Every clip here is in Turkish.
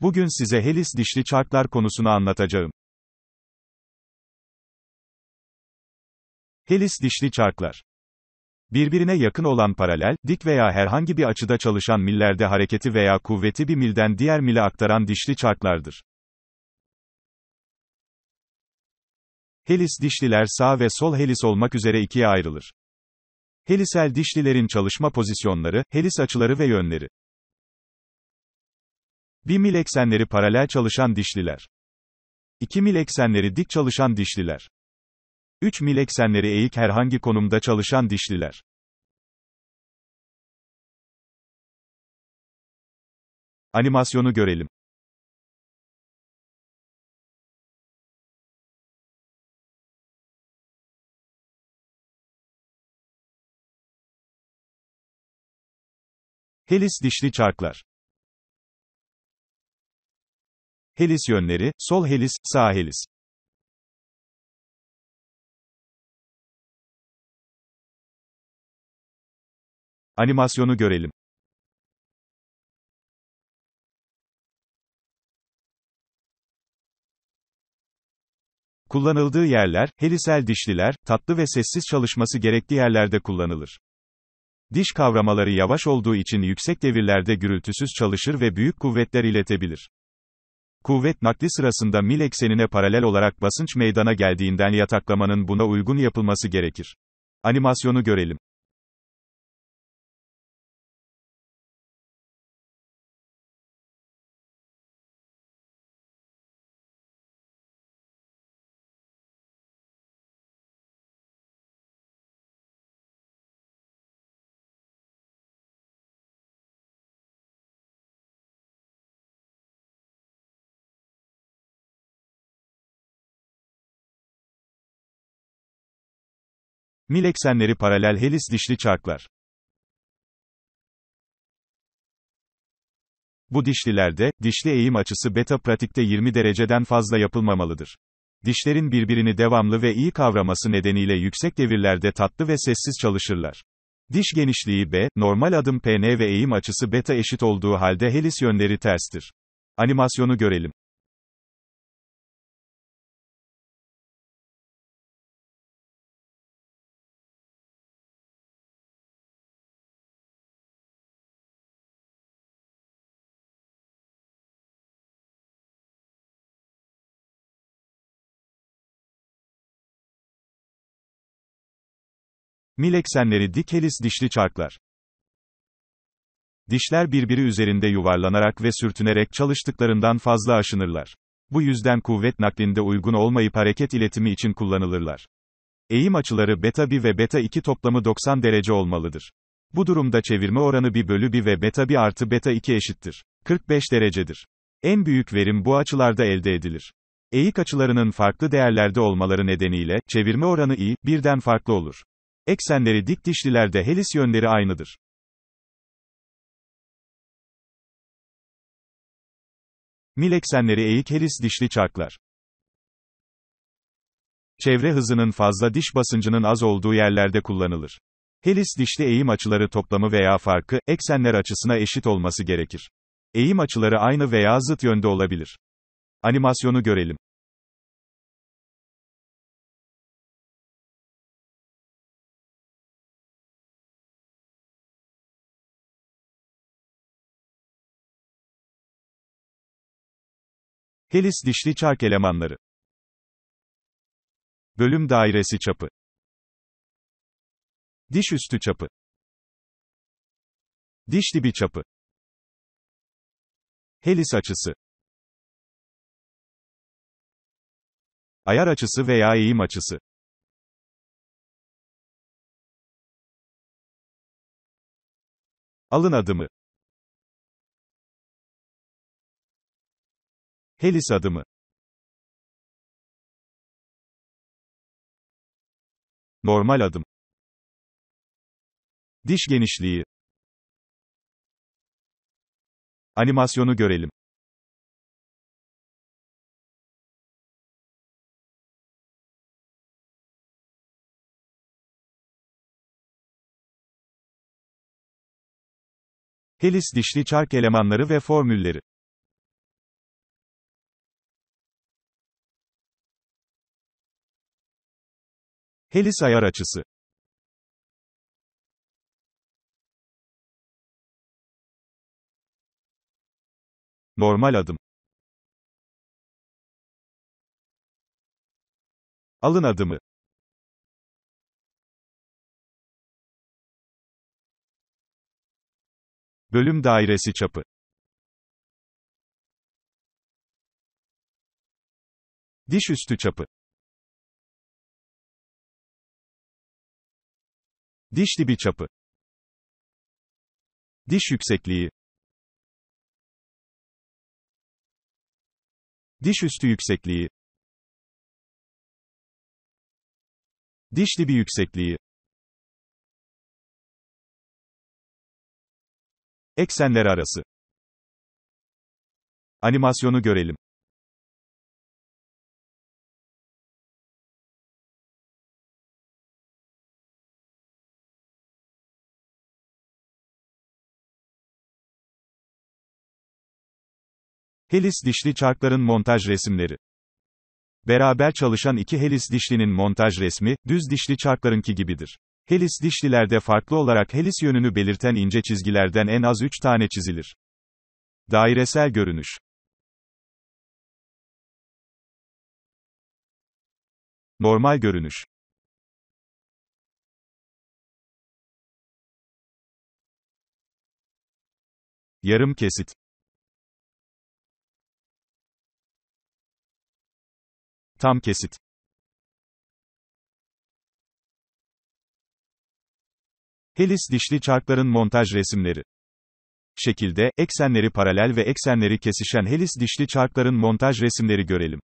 Bugün size helis dişli çarklar konusunu anlatacağım. Helis dişli çarklar birbirine yakın olan paralel, dik veya herhangi bir açıda çalışan millerde hareketi veya kuvveti bir milden diğer mile aktaran dişli çarklardır. Helis dişliler sağ ve sol helis olmak üzere ikiye ayrılır. Helisel dişlilerin çalışma pozisyonları, helis açıları ve yönleri. Bir mil eksenleri paralel çalışan dişliler. 2 mil eksenleri dik çalışan dişliler. 3 mil eksenleri eğik herhangi konumda çalışan dişliler. Animasyonu görelim. Helis dişli çarklar. Helis yönleri, sol helis, sağ helis. Animasyonu görelim. Kullanıldığı yerler, helisel dişliler, tatlı ve sessiz çalışması gerektiği yerlerde kullanılır. Diş kavramaları yavaş olduğu için yüksek devirlerde gürültüsüz çalışır ve büyük kuvvetler iletebilir. Kuvvet nakli sırasında mil eksenine paralel olarak basınç meydana geldiğinden yataklamanın buna uygun yapılması gerekir. Animasyonu görelim. Mil eksenleri paralel helis dişli çarklar. Bu dişlilerde, dişli eğim açısı beta pratikte 20 dereceden fazla yapılmamalıdır. Dişlerin birbirini devamlı ve iyi kavraması nedeniyle yüksek devirlerde tatlı ve sessiz çalışırlar. Diş genişliği B, normal adım PN ve eğim açısı beta eşit olduğu halde helis yönleri terstir. Animasyonu görelim. Mileksenleri Dikelis dişli çarklar. Dişler birbiri üzerinde yuvarlanarak ve sürtünerek çalıştıklarından fazla aşınırlar. Bu yüzden kuvvet naklinde uygun olmayıp hareket iletimi için kullanılırlar. Eğim açıları beta 1 ve beta 2 toplamı 90 derece olmalıdır. Bu durumda çevirme oranı 1 bölü 1 ve beta 1 artı beta 2 eşittir. 45 derecedir. En büyük verim bu açılarda elde edilir. Eğik açılarının farklı değerlerde olmaları nedeniyle, çevirme oranı i, birden farklı olur. Eksenleri dik dişlilerde helis yönleri aynıdır. Mil eksenleri eğik helis dişli çarklar. Çevre hızının fazla diş basıncının az olduğu yerlerde kullanılır. Helis dişli eğim açıları toplamı veya farkı, eksenler açısına eşit olması gerekir. Eğim açıları aynı veya zıt yönde olabilir. Animasyonu görelim. Helis dişli çark elemanları. Bölüm dairesi çapı. Diş üstü çapı. Diş dibi çapı. Helis açısı. Ayar açısı veya eğim açısı. Alın adımı. Helis adımı. Normal adım. Diş genişliği. Animasyonu görelim. Helis dişli çark elemanları ve formülleri. Helis ayar açısı Normal adım Alın adımı Bölüm dairesi çapı Diş üstü çapı Diş dibi çapı. Diş yüksekliği. Diş üstü yüksekliği. Diş dibi yüksekliği. Eksenler arası. Animasyonu görelim. Helis dişli çarkların montaj resimleri. Beraber çalışan iki helis dişlinin montaj resmi, düz dişli çarklarınki gibidir. Helis dişlilerde farklı olarak helis yönünü belirten ince çizgilerden en az 3 tane çizilir. Dairesel görünüş. Normal görünüş. Yarım kesit. Tam kesit. Helis dişli çarkların montaj resimleri. Şekilde, eksenleri paralel ve eksenleri kesişen helis dişli çarkların montaj resimleri görelim.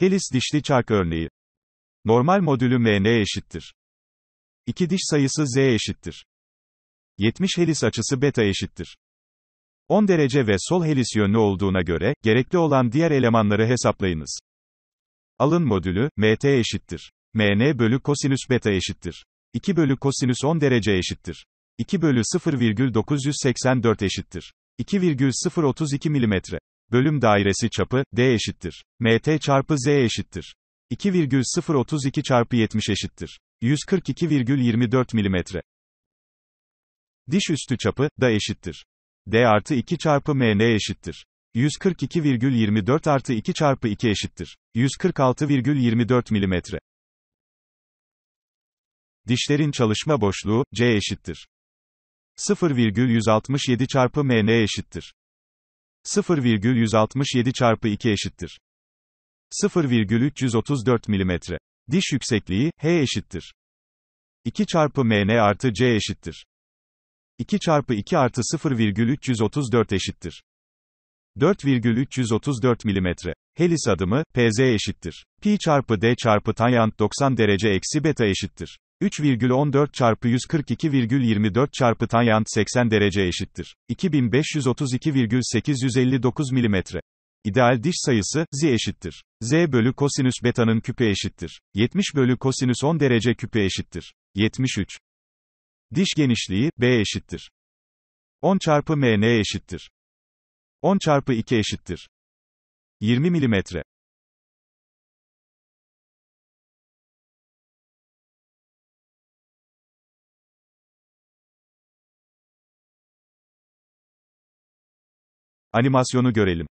Helis dişli çark örneği. Normal modülü mn eşittir. 2 diş sayısı z eşittir. 70 helis açısı beta eşittir. 10 derece ve sol helis yönlü olduğuna göre, gerekli olan diğer elemanları hesaplayınız. Alın modülü, mt eşittir. mn bölü kosinüs beta eşittir. 2 bölü kosinüs 10 derece eşittir. 2 bölü 0,984 eşittir. 2,032 milimetre. Bölüm dairesi çapı, D eşittir. MT çarpı Z eşittir. 2,032 çarpı 70 eşittir. 142,24 mm. Diş üstü çapı, da eşittir. D artı 2 çarpı MN eşittir. 142,24 artı 2 çarpı 2 eşittir. 146,24 mm. Dişlerin çalışma boşluğu, C eşittir. 0,167 çarpı MN eşittir. 0,167 çarpı 2 eşittir. 0,334 mm. Diş yüksekliği, h eşittir. 2 çarpı mn artı c eşittir. 2 çarpı 2 artı 0,334 eşittir. 4,334 mm. Helis adımı, pz eşittir. Pi çarpı d çarpı tanjant 90 derece eksi beta eşittir. 3,14 çarpı 142,24 çarpı tanyant 80 derece eşittir. 2532,859 mm. İdeal diş sayısı, z eşittir. z bölü kosinüs beta'nın küpü eşittir. 70 bölü kosinüs 10 derece küpü eşittir. 73. Diş genişliği, b eşittir. 10 çarpı m n eşittir. 10 çarpı 2 eşittir. 20 milimetre. Animasyonu görelim.